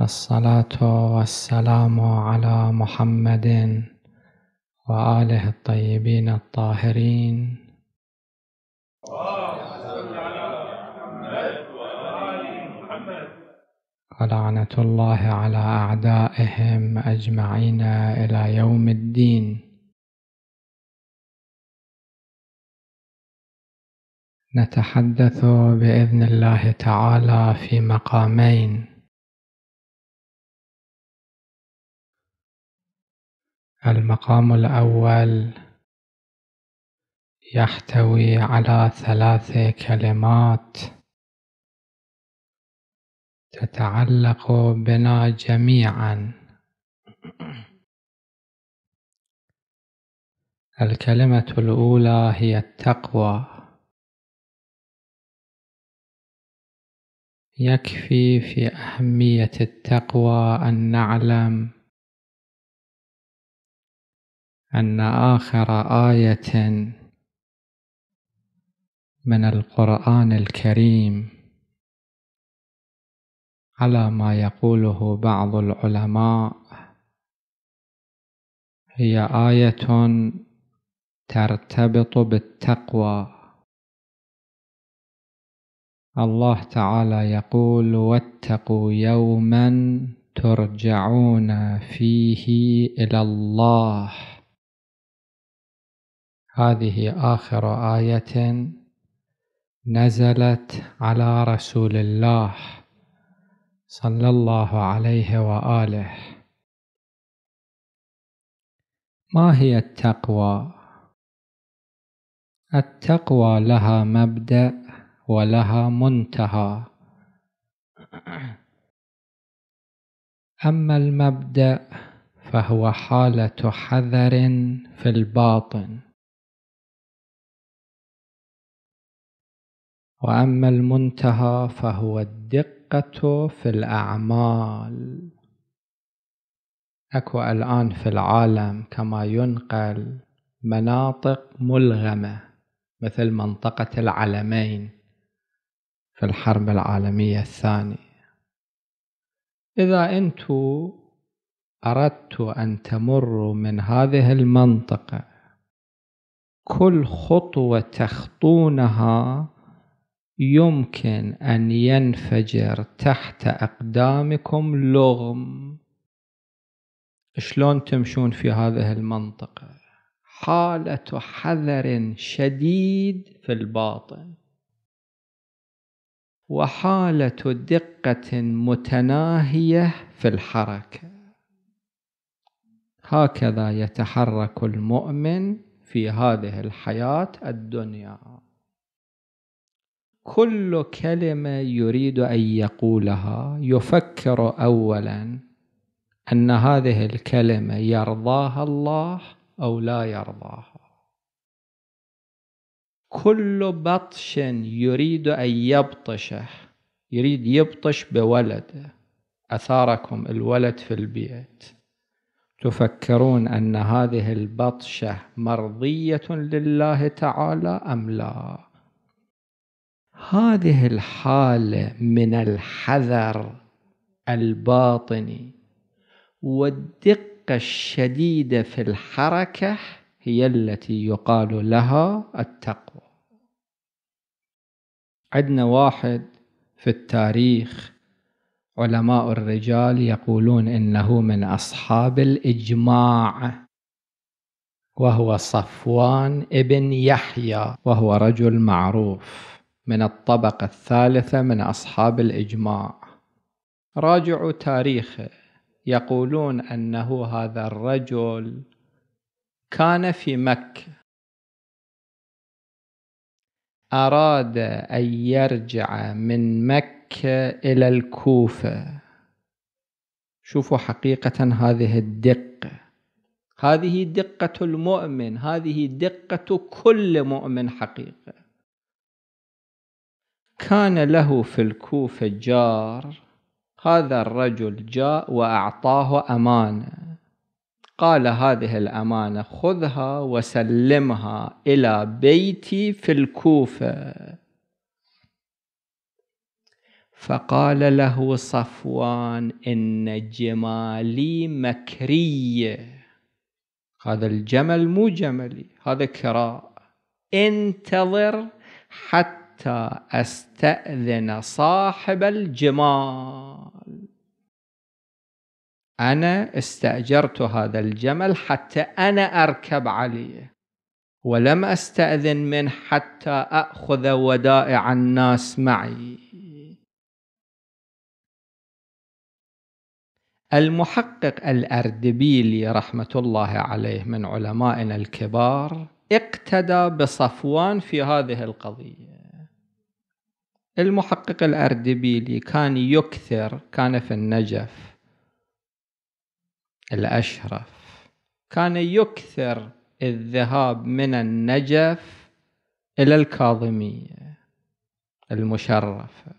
الصلاة والسلام على محمد وآله الطيبين الطاهرين ولعنة الله على أعدائهم أجمعين إلى يوم الدين نتحدث بإذن الله تعالى في مقامين المقام الأول يحتوي على ثلاث كلمات تتعلق بنا جميعا الكلمة الأولى هي التقوى يكفي في أهمية التقوى أن نعلم أن آخر آية من القرآن الكريم على ما يقوله بعض العلماء هي آية ترتبط بالتقوى الله تعالى يقول واتقوا يوما ترجعون فيه إلى الله هذه آخر آية نزلت على رسول الله صلى الله عليه وآله ما هي التقوى؟ التقوى لها مبدأ ولها منتهى أما المبدأ فهو حالة حذر في الباطن واما المنتهى فهو الدقه في الاعمال اكو الان في العالم كما ينقل مناطق ملغمه مثل منطقه العلمين في الحرب العالميه الثانيه اذا انتم اردتوا ان تمروا من هذه المنطقه كل خطوه تخطونها يمكن أن ينفجر تحت أقدامكم لغم شلون تمشون في هذه المنطقة حالة حذر شديد في الباطن وحالة دقة متناهية في الحركة هكذا يتحرك المؤمن في هذه الحياة الدنيا كل كلمه يريد ان يقولها يفكر اولا ان هذه الكلمه يرضاها الله او لا يرضاها كل بطش يريد ان يبطشه يريد يبطش بولده اثاركم الولد في البيت تفكرون ان هذه البطشه مرضيه لله تعالى ام لا هذه الحاله من الحذر الباطني والدقه الشديده في الحركه هي التي يقال لها التقوى عندنا واحد في التاريخ علماء الرجال يقولون انه من اصحاب الاجماع وهو صفوان ابن يحيى وهو رجل معروف من الطبقة الثالثة من أصحاب الإجماع راجعوا تاريخه يقولون أنه هذا الرجل كان في مكة أراد أن يرجع من مكة إلى الكوفة شوفوا حقيقة هذه الدقة هذه دقة المؤمن هذه دقة كل مؤمن حقيقة كان له في الكوفة جار هذا الرجل جاء وأعطاه أمانة قال هذه الأمانة خذها وسلمها إلى بيتي في الكوفة فقال له صفوان إن جمالي مكرية هذا الجمل مو جملي هذا كراء انتظر حتى حتى استاذن صاحب الجمال انا استاجرت هذا الجمل حتى انا اركب عليه ولم استاذن منه حتى اخذ ودائع الناس معي المحقق الاردبيلي رحمه الله عليه من علمائنا الكبار اقتدى بصفوان في هذه القضيه المحقق الأردبيلي كان يكثر كان في النجف الأشرف كان يكثر الذهاب من النجف إلى الكاظمية المشرفة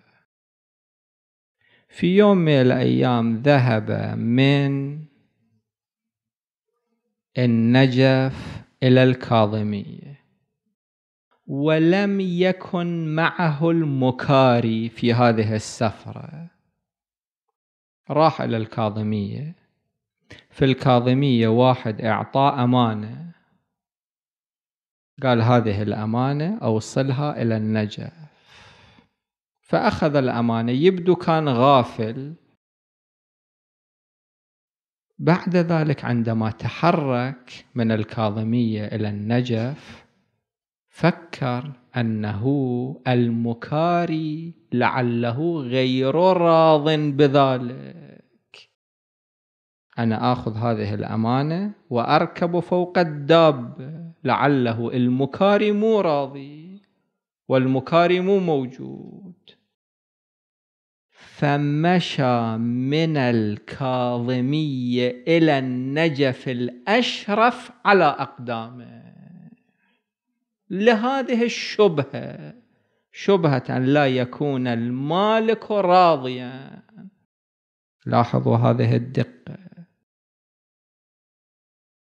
في يوم من الأيام ذهب من النجف إلى الكاظمية ولم يكن معه المكاري في هذه السفرة راح إلى الكاظمية في الكاظمية واحد إعطاه أمانة قال هذه الأمانة أوصلها إلى النجف فأخذ الأمانة يبدو كان غافل بعد ذلك عندما تحرك من الكاظمية إلى النجف فكر أنه المكاري لعله غير راض بذلك أنا آخذ هذه الأمانة وأركب فوق الدابة لعله المكاري مو راضي والمكاري مو موجود فمشى من الكاظمية إلى النجف الأشرف على أقدامه لهذه الشبهة شبهة أن لا يكون المالك راضيا لاحظوا هذه الدقة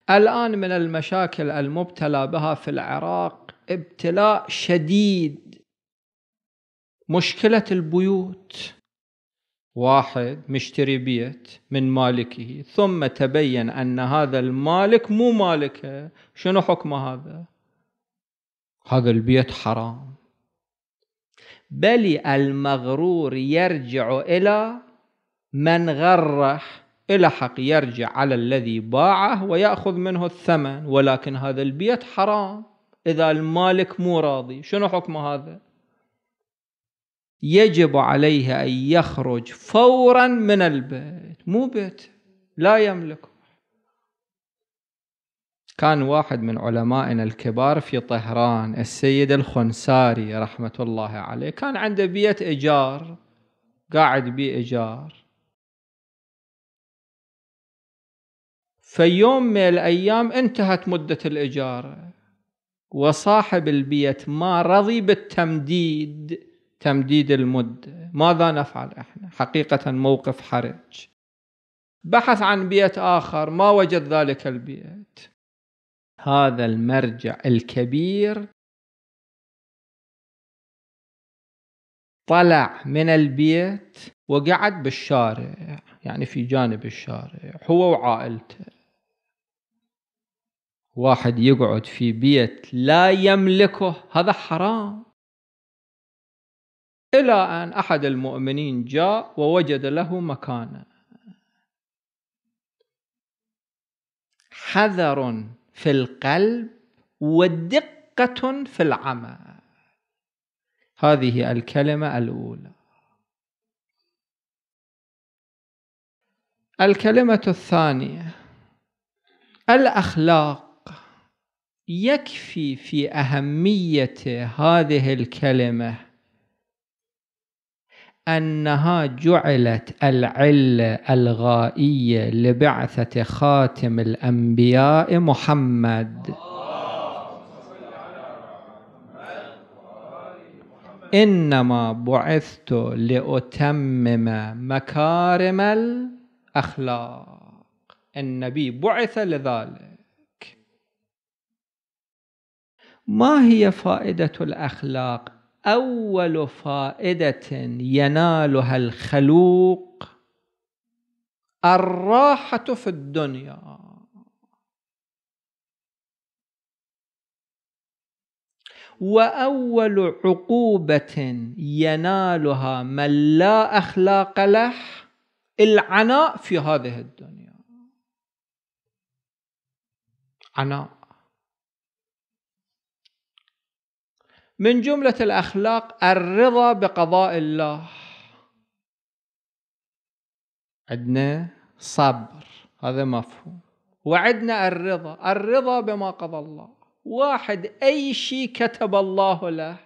الآن من المشاكل المبتلى بها في العراق ابتلاء شديد مشكلة البيوت واحد مشتري بيت من مالكه ثم تبين أن هذا المالك مو مالكه شنو حكم هذا هذا البيت حرام بل المغرور يرجع إلى من غره حق يرجع على الذي باعه ويأخذ منه الثمن ولكن هذا البيت حرام إذا المالك مو راضي شنو حكم هذا يجب عليه أن يخرج فورا من البيت مو بيت لا يملكه كان واحد من علمائنا الكبار في طهران السيد الخنساري رحمة الله عليه كان عنده بيت إيجار قاعد بيه إيجار فيوم من الأيام انتهت مدة الإجارة وصاحب البيت ما رضي بالتمديد تمديد المدة ماذا نفعل احنا حقيقة موقف حرج بحث عن بيت آخر ما وجد ذلك البيت هذا المرجع الكبير طلع من البيت وقعد بالشارع يعني في جانب الشارع هو وعائلته واحد يقعد في بيت لا يملكه هذا حرام إلى أن أحد المؤمنين جاء ووجد له مكانا حذر في القلب ودقة في العمل هذه الكلمة الأولى الكلمة الثانية الأخلاق يكفي في أهمية هذه الكلمة أنها جعلت العلة الغائية لبعثة خاتم الأنبياء محمد إنما بعثت لأتمم مكارم الأخلاق النبي بعث لذلك ما هي فائدة الأخلاق اول فائده ينالها الخلوق الراحه في الدنيا واول عقوبه ينالها من لا اخلاق له العناء في هذه الدنيا عناء من جملة الأخلاق الرضا بقضاء الله عندنا صبر هذا مفهوم وعندنا الرضا الرضا بما قضى الله واحد أي شيء كتب الله له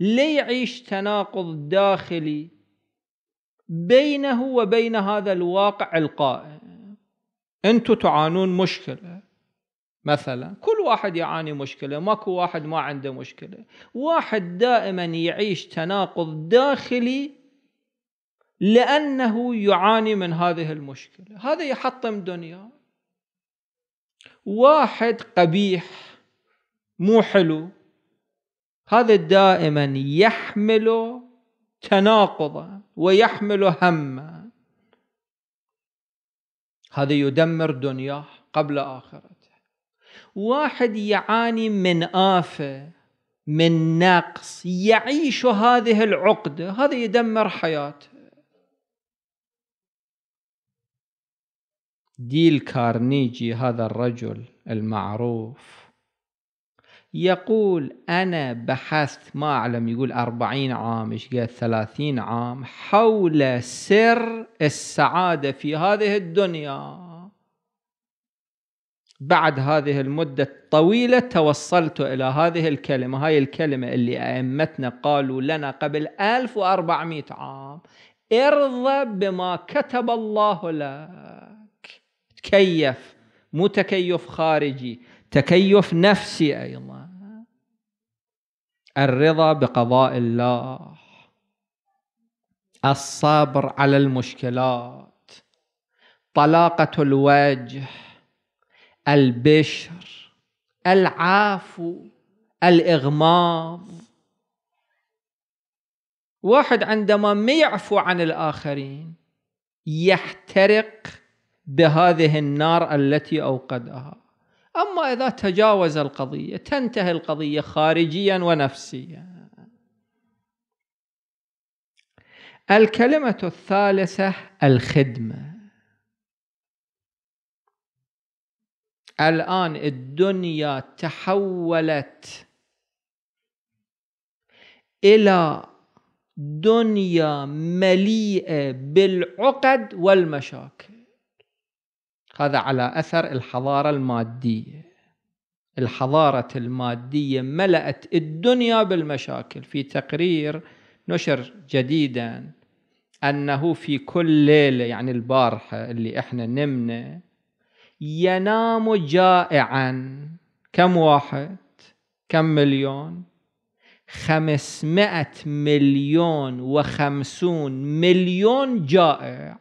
ليعيش تناقض داخلي بينه وبين هذا الواقع القائم أنتم تعانون مشكلة مثلا كل واحد يعاني مشكله ماكو واحد ما عنده مشكله واحد دائما يعيش تناقض داخلي لانه يعاني من هذه المشكله هذا يحطم دنياه واحد قبيح مو حلو هذا دائما يحمل تناقضا ويحمل هما هذا يدمر دنياه قبل اخره واحد يعاني من آفة من نقص يعيش هذه العقدة هذا يدمر حياته ديل كارنيجي هذا الرجل المعروف يقول أنا بحثت ما أعلم يقول أربعين عام إيش قال ثلاثين عام حول سر السعادة في هذه الدنيا بعد هذه المدة الطويلة توصلت إلى هذه الكلمة هاي الكلمة اللي أئمتنا قالوا لنا قبل 1400 عام ارضى بما كتب الله لك تكيف مو تكيف خارجي تكيف نفسي أيضا الرضا بقضاء الله الصبر على المشكلات طلاقة الوجه البشر العافو الإغماض واحد عندما ما يعفو عن الآخرين يحترق بهذه النار التي أوقدها أما إذا تجاوز القضية تنتهي القضية خارجيا ونفسيا الكلمة الثالثة الخدمة الآن الدنيا تحولت إلى دنيا مليئة بالعقد والمشاكل هذا على أثر الحضارة المادية الحضارة المادية ملأت الدنيا بالمشاكل في تقرير نشر جديدا أنه في كل ليلة يعني البارحة اللي إحنا نمنا ينام جائعا كم واحد كم مليون خمسمائة مليون وخمسون مليون جائع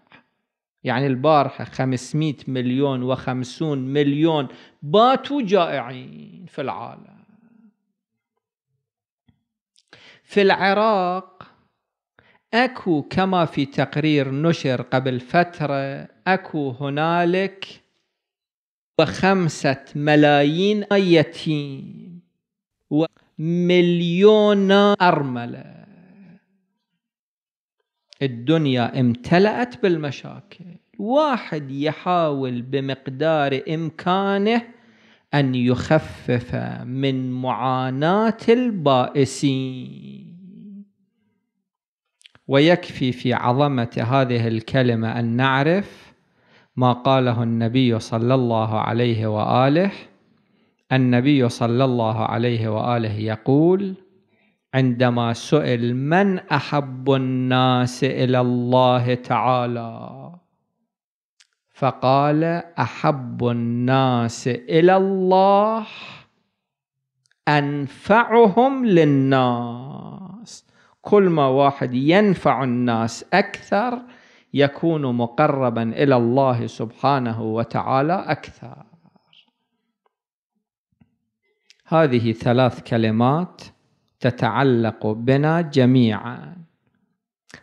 يعني البارحة خمسمائة مليون وخمسون مليون باتوا جائعين في العالم في العراق اكو كما في تقرير نشر قبل فترة اكو هنالك وخمسة ملايين يتيم ومليون أرملة الدنيا امتلأت بالمشاكل واحد يحاول بمقدار إمكانه أن يخفف من معاناة البائسين ويكفي في عظمة هذه الكلمة أن نعرف ما قاله النبي صلى الله عليه واله النبي صلى الله عليه واله يقول عندما سئل من احب الناس الى الله تعالى فقال احب الناس الى الله انفعهم للناس كل ما واحد ينفع الناس اكثر يكون مقربا الى الله سبحانه وتعالى اكثر هذه ثلاث كلمات تتعلق بنا جميعا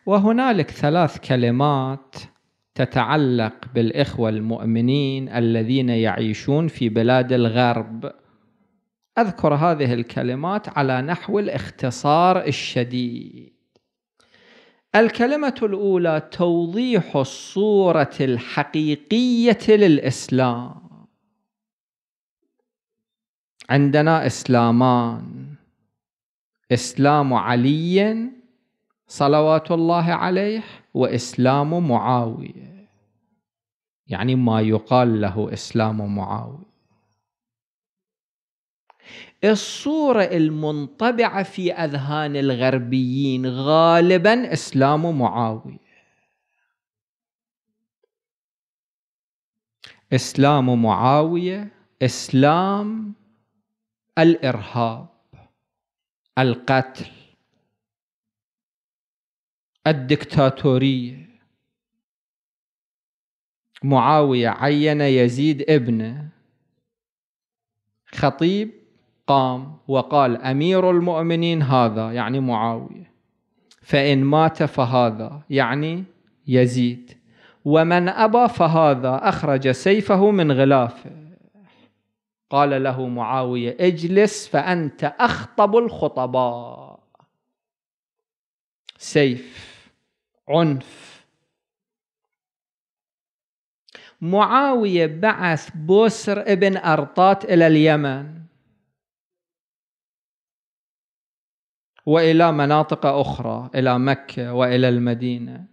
وهنالك ثلاث كلمات تتعلق بالاخوه المؤمنين الذين يعيشون في بلاد الغرب اذكر هذه الكلمات على نحو الاختصار الشديد الكلمة الأولى توضيح الصورة الحقيقية للإسلام عندنا إسلامان إسلام علي صلوات الله عليه وإسلام معاوية يعني ما يقال له إسلام معاوية الصورة المنطبعة في أذهان الغربيين غالبا إسلام معاوية إسلام معاوية إسلام الإرهاب القتل الدكتاتورية معاوية عين يزيد ابنه خطيب قام وقال امير المؤمنين هذا يعني معاويه فان مات فهذا يعني يزيد ومن ابى فهذا اخرج سيفه من غلافه قال له معاويه اجلس فانت اخطب الخطباء سيف عنف معاويه بعث بوسر ابن ارطات الى اليمن والى مناطق اخرى الى مكه والى المدينه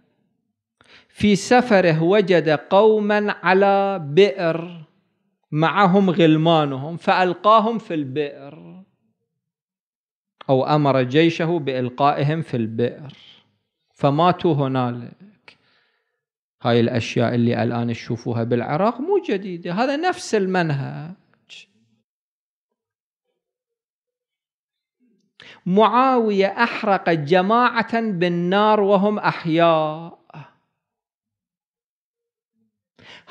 في سفره وجد قوما على بئر معهم غلمانهم فالقاهم في البئر او امر جيشه بالقائهم في البئر فماتوا هنالك هاي الاشياء اللي الان تشوفوها بالعراق مو جديده هذا نفس المنهج معاوية أحرق جماعة بالنار وهم أحياء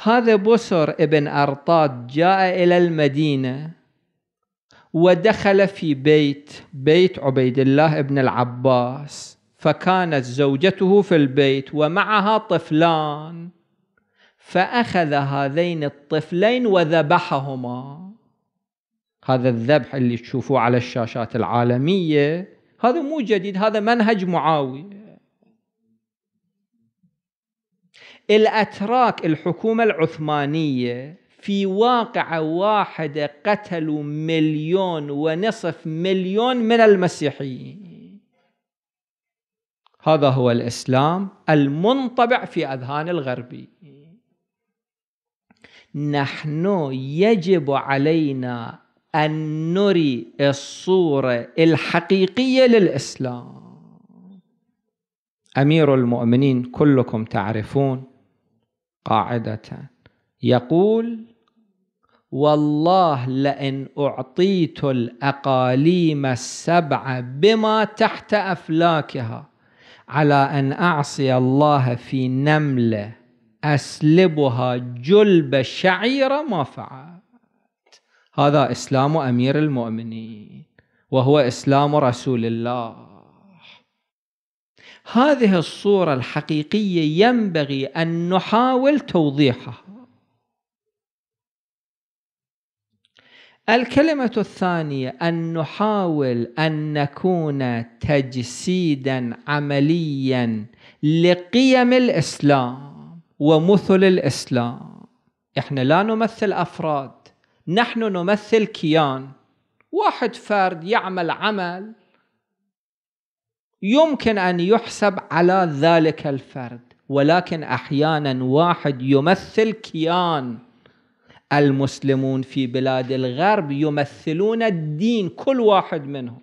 هذا بسر ابن أرطاد جاء إلى المدينة ودخل في بيت بيت عبيد الله ابن العباس فكانت زوجته في البيت ومعها طفلان فأخذ هذين الطفلين وذبحهما هذا الذبح اللي تشوفوه على الشاشات العالمية هذا مو جديد هذا منهج معاوية الأتراك الحكومة العثمانية في واقعة واحدة قتلوا مليون ونصف مليون من المسيحيين هذا هو الإسلام المنطبع في أذهان الغربي نحن يجب علينا أن نري الصورة الحقيقية للإسلام أمير المؤمنين كلكم تعرفون قاعدة يقول والله لئن أعطيت الأقاليم السبعة بما تحت أفلاكها على أن أعصي الله في نملة أسلبها جلب شعيرة ما فعل هذا إسلام أمير المؤمنين وهو إسلام رسول الله هذه الصورة الحقيقية ينبغي أن نحاول توضيحها الكلمة الثانية أن نحاول أن نكون تجسيدا عمليا لقيم الإسلام ومثل الإسلام إحنا لا نمثل أفراد نحن نمثل كيان واحد فرد يعمل عمل يمكن ان يحسب على ذلك الفرد ولكن احيانا واحد يمثل كيان المسلمون في بلاد الغرب يمثلون الدين كل واحد منهم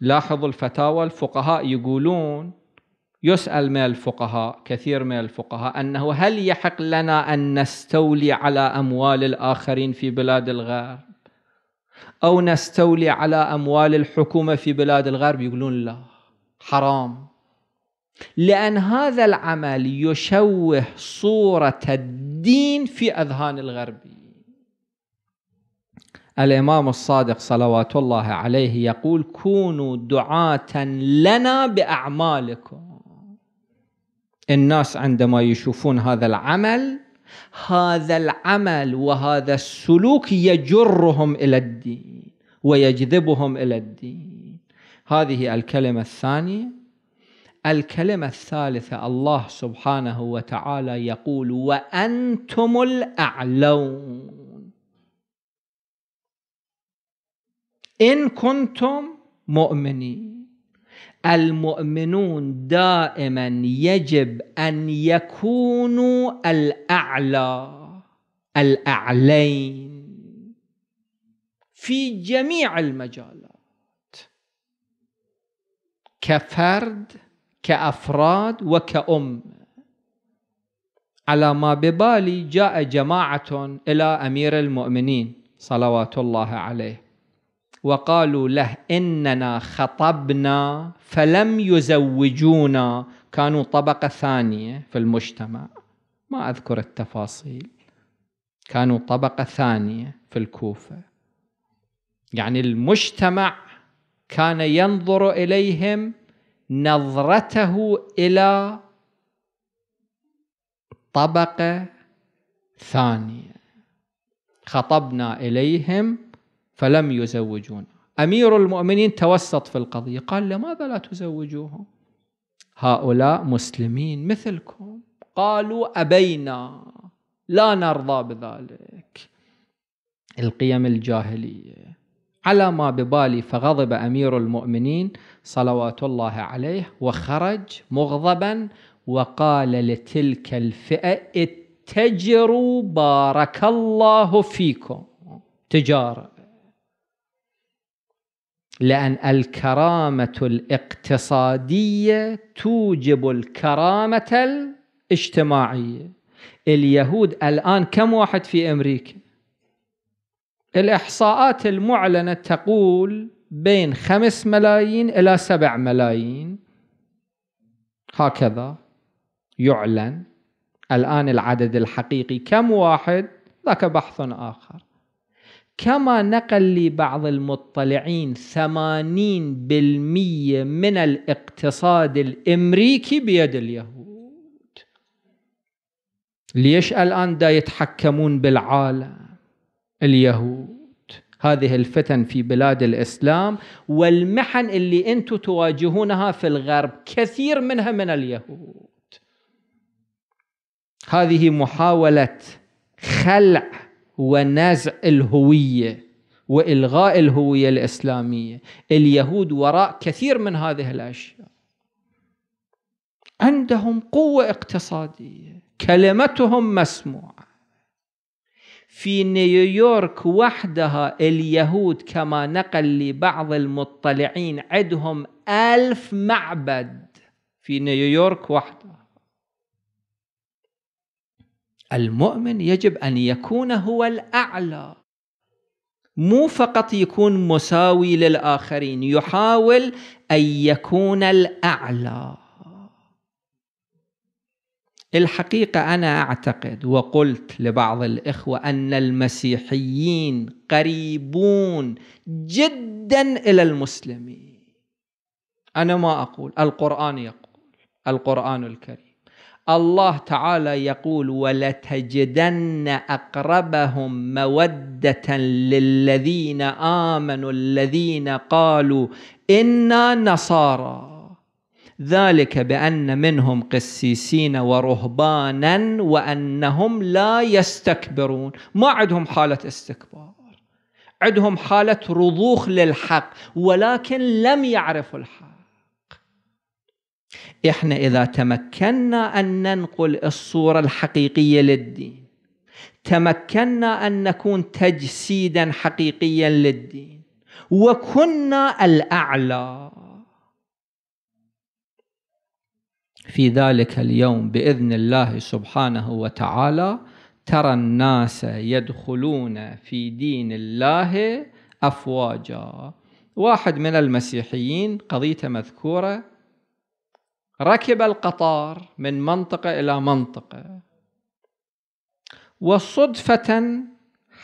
لاحظوا الفتاوى الفقهاء يقولون يسأل من الفقهاء كثير من الفقهاء أنه هل يحق لنا أن نستولي على أموال الآخرين في بلاد الغرب أو نستولي على أموال الحكومة في بلاد الغرب يقولون لا حرام لأن هذا العمل يشوه صورة الدين في أذهان الغربي الإمام الصادق صلوات الله عليه يقول كونوا دعاة لنا بأعمالكم الناس عندما يشوفون هذا العمل هذا العمل وهذا السلوك يجرهم الى الدين ويجذبهم الى الدين هذه الكلمه الثانيه الكلمه الثالثه الله سبحانه وتعالى يقول وانتم الاعلون ان كنتم مؤمنين المؤمنون دائما يجب ان يكونوا الاعلى الاعلين في جميع المجالات كفرد كافراد وكام على ما ببالي جاء جماعه الى امير المؤمنين صلوات الله عليه وقالوا له إننا خطبنا فلم يزوجونا كانوا طبقة ثانية في المجتمع ما أذكر التفاصيل كانوا طبقة ثانية في الكوفة يعني المجتمع كان ينظر إليهم نظرته إلى طبقة ثانية خطبنا إليهم فلم يزوجون أمير المؤمنين توسط في القضية قال لماذا لا تزوجوهم هؤلاء مسلمين مثلكم قالوا أبينا لا نرضى بذلك القيم الجاهلية على ما ببالي فغضب أمير المؤمنين صلوات الله عليه وخرج مغضبا وقال لتلك الفئة اتجروا بارك الله فيكم تجارة لأن الكرامة الاقتصادية توجب الكرامة الاجتماعية اليهود الآن كم واحد في أمريكا؟ الإحصاءات المعلنة تقول بين خمس ملايين إلى سبع ملايين هكذا يعلن الآن العدد الحقيقي كم واحد ذاك بحث آخر كما نقل لي بعض المطلعين 80% من الاقتصاد الامريكي بيد اليهود ليش الان دا يتحكمون بالعالم اليهود هذه الفتن في بلاد الاسلام والمحن اللي انتم تواجهونها في الغرب كثير منها من اليهود هذه محاوله خلع ونزع الهويه والغاء الهويه الاسلاميه اليهود وراء كثير من هذه الاشياء عندهم قوه اقتصاديه كلمتهم مسموعه في نيويورك وحدها اليهود كما نقل لبعض المطلعين عندهم ألف معبد في نيويورك وحدها المؤمن يجب أن يكون هو الأعلى مو فقط يكون مساوي للآخرين يحاول أن يكون الأعلى الحقيقة أنا أعتقد وقلت لبعض الإخوة أن المسيحيين قريبون جدا إلى المسلمين أنا ما أقول القرآن يقول القرآن الكريم الله تعالى يقول ولتجدن اقربهم موده للذين امنوا الذين قالوا انا نصارى ذلك بان منهم قسيسين ورهبانا وانهم لا يستكبرون ما عندهم حاله استكبار عندهم حاله رضوخ للحق ولكن لم يعرفوا الحق احنا اذا تمكنا ان ننقل الصوره الحقيقيه للدين تمكنا ان نكون تجسيدا حقيقيا للدين وكنا الاعلى في ذلك اليوم باذن الله سبحانه وتعالى ترى الناس يدخلون في دين الله افواجا واحد من المسيحيين قضيته مذكوره ركب القطار من منطقة إلى منطقة وصدفة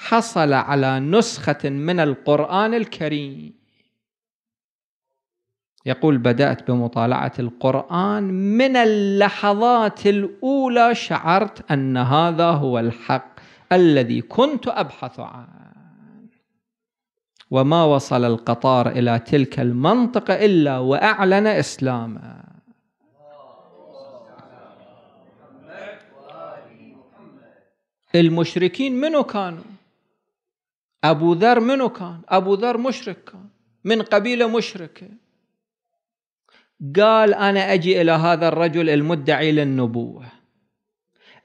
حصل على نسخة من القرآن الكريم يقول بدأت بمطالعة القرآن من اللحظات الأولى شعرت أن هذا هو الحق الذي كنت أبحث عنه وما وصل القطار إلى تلك المنطقة إلا وأعلن إسلامه المشركين منو كانوا أبو ذر منو كان أبو ذر مشرك كان من قبيلة مشركة قال أنا أجي إلى هذا الرجل المدعي للنبوة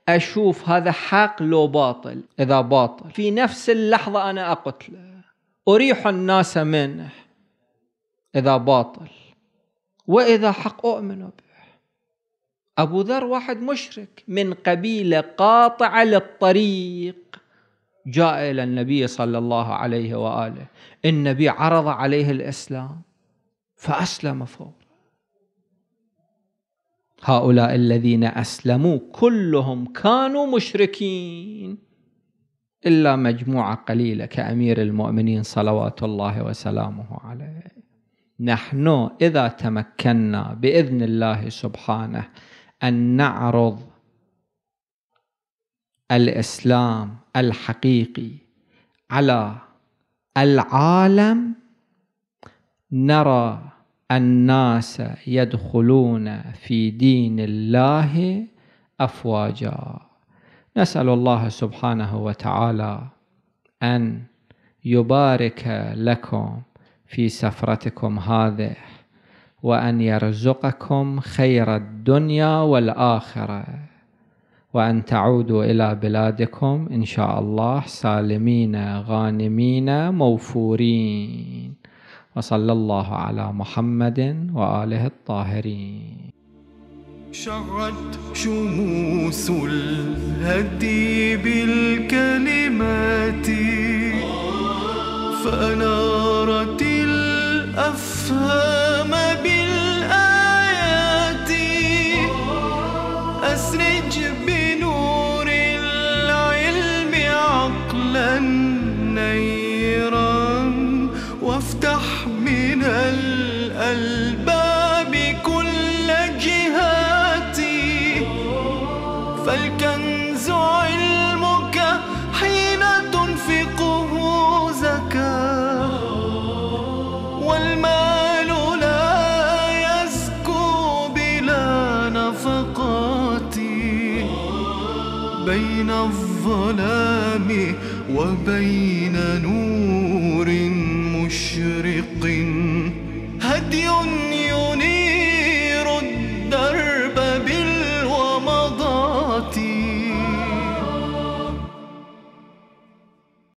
أشوف هذا حق لو باطل إذا باطل في نفس اللحظة أنا أقتله أريح الناس منه إذا باطل وإذا حق أؤمن به أبو ذر واحد مشرك من قبيلة قاطعة للطريق جاء إلى النبي صلى الله عليه وآله النبي عرض عليه الإسلام فأسلم فورا هؤلاء الذين أسلموا كلهم كانوا مشركين إلا مجموعة قليلة كأمير المؤمنين صلوات الله وسلامه عليه نحن إذا تمكنا بإذن الله سبحانه أن نعرض الإسلام الحقيقي على العالم نرى الناس يدخلون في دين الله أفواجا نسأل الله سبحانه وتعالى أن يبارك لكم في سفرتكم هذه وأن يرزقكم خير الدنيا والآخرة وأن تعودوا إلى بلادكم إن شاء الله سالمين غانمين موفورين وصلى الله على محمد وآله الطاهرين شعت شموس الهدي بالكلمات فأنارت الأفهام bem